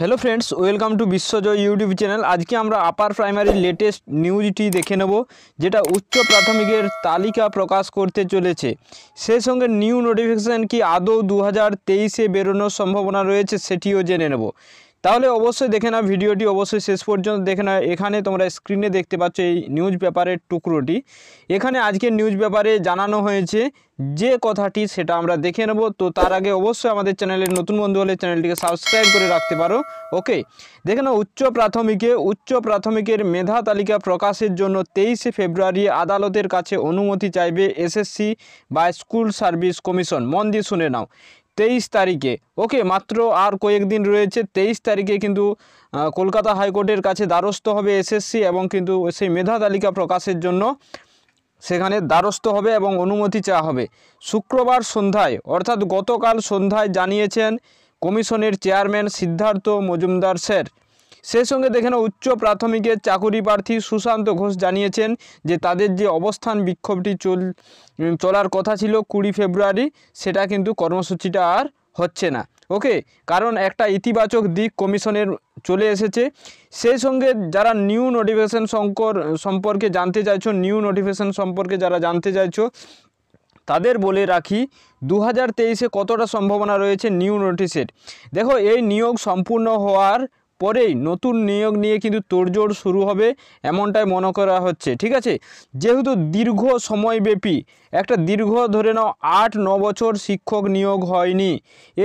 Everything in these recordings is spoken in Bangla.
hello friends welcome to Bishwajoy YouTube channel আজকে আমরা আপার প্রাইমারির লেটেস্ট নিউজটি দেখে নেব যেটা উচ্চ প্রাথমিকের তালিকা প্রকাশ করতে চলেছে সেই সঙ্গে নিউ নোটিফিকেশান কি আদৌ দু হাজার তেইশে বেরোনোর সম্ভাবনা রয়েছে সেটিও জেনে নেব তাহলে অবশ্যই দেখে নাও ভিডিওটি অবশ্যই শেষ পর্যন্ত দেখে না এখানে তোমরা স্ক্রিনে দেখতে পাচ্ছ এই নিউজ পেপারের টুকরোটি এখানে আজকের নিউজ পেপারে জানানো হয়েছে যে কথাটি সেটা আমরা দেখে নেব তো তার আগে অবশ্যই আমাদের চ্যানেলের নতুন বন্ধু হলে চ্যানেলটিকে সাবস্ক্রাইব করে রাখতে পারো ওকে দেখে নাও উচ্চ প্রাথমিকে উচ্চ প্রাথমিকের মেধা তালিকা প্রকাশের জন্য তেইশে ফেব্রুয়ারি আদালতের কাছে অনুমতি চাইবে এসএসসি বা স্কুল সার্ভিস কমিশন মন দিয়ে শুনে নাও তেইশ তারিখে ওকে মাত্র আর কয়েকদিন রয়েছে তেইশ তারিখে কিন্তু কলকাতা হাইকোর্টের কাছে দ্বারস্থ হবে এসএসসি এবং কিন্তু সেই মেধা তালিকা প্রকাশের জন্য সেখানে দ্বারস্থ হবে এবং অনুমতি চাওয়া হবে শুক্রবার সন্ধ্যায় অর্থাৎ গতকাল সন্ধ্যায় জানিয়েছেন কমিশনের চেয়ারম্যান সিদ্ধার্থ মজুমদার স্যার সেই সঙ্গে দেখেন উচ্চ প্রাথমিকের চাকুরি প্রার্থী সুশান্ত ঘোষ জানিয়েছেন যে তাদের যে অবস্থান বিক্ষোভটি চল চলার কথা ছিল কুড়ি ফেব্রুয়ারি সেটা কিন্তু কর্মসূচিটা আর হচ্ছে না ওকে কারণ একটা ইতিবাচক দিক কমিশনের চলে এসেছে সেই সঙ্গে যারা নিউ নোটিফিকেশন সংকর সম্পর্কে জানতে চাইছো নিউ নোটিফিকেশন সম্পর্কে যারা জানতে চাইছো তাদের বলে রাখি দু হাজার কতটা সম্ভাবনা রয়েছে নিউ নোটিসের দেখো এই নিয়োগ সম্পূর্ণ হওয়ার পরেই নতুন নিয়োগ নিয়ে কিন্তু তোড়জোড় শুরু হবে এমনটাই মনে করা হচ্ছে ঠিক আছে যেহেতু দীর্ঘ সময়ব্যাপী একটা দীর্ঘ ধরে নাও আট ন বছর শিক্ষক নিয়োগ হয়নি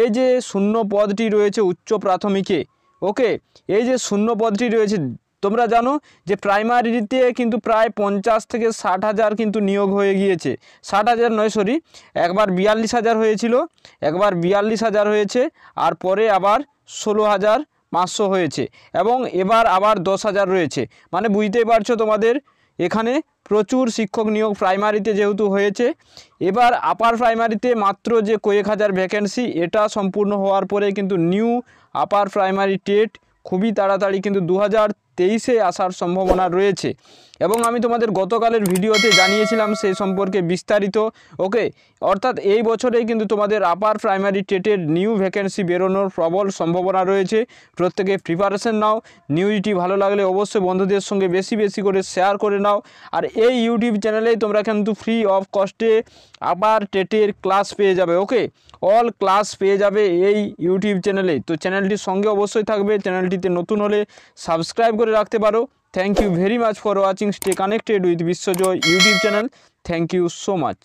এই যে শূন্য পদটি রয়েছে উচ্চ প্রাথমিকে ওকে এই যে শূন্য পদটি রয়েছে তোমরা জানো যে প্রাইমারিতে কিন্তু প্রায় পঞ্চাশ থেকে ষাট হাজার কিন্তু নিয়োগ হয়ে গিয়েছে ষাট হাজার নয় সরি একবার বিয়াল্লিশ হাজার হয়েছিল একবার বিয়াল্লিশ হাজার হয়েছে আর পরে আবার ষোলো হাজার পাঁচশো হয়েছে এবং এবার আবার দশ হাজার রয়েছে মানে বুঝতেই পারছো তোমাদের এখানে প্রচুর শিক্ষক নিয়োগ প্রাইমারিতে যেহেতু হয়েছে এবার আপার প্রাইমারিতে মাত্র যে কয়েক হাজার ভ্যাকেন্সি এটা সম্পূর্ণ হওয়ার পরে কিন্তু নিউ আপার প্রাইমারি টেট খুবই তাড়াতাড়ি কিন্তু দু তেইশে আসার সম্ভাবনা রয়েছে এবং আমি তোমাদের গতকালের ভিডিওতে জানিয়েছিলাম সেই সম্পর্কে বিস্তারিত ওকে অর্থাৎ এই বছরেই কিন্তু তোমাদের আপার প্রাইমারি টেটের নিউ ভ্যাকেন্সি বেরোনোর প্রবল সম্ভাবনা রয়েছে প্রত্যেকে প্রিপারেশন নাও নিউজটি ভালো লাগলে অবশ্যই বন্ধুদের সঙ্গে বেশি বেশি করে শেয়ার করে নাও আর এই ইউটিউব চ্যানেলেই তোমরা কিন্তু ফ্রি অফ কস্টে আপার টেটের ক্লাস পেয়ে যাবে ওকে অল ক্লাস পেয়ে যাবে এই ইউটিউব চ্যানেলে তো চ্যানেলটির সঙ্গে অবশ্যই থাকবে চ্যানেলটিতে নতুন হলে সাবস্ক্রাইব করে রাখতে পারো thank you very much for watching stay connected with Bishwajoy YouTube channel thank you so much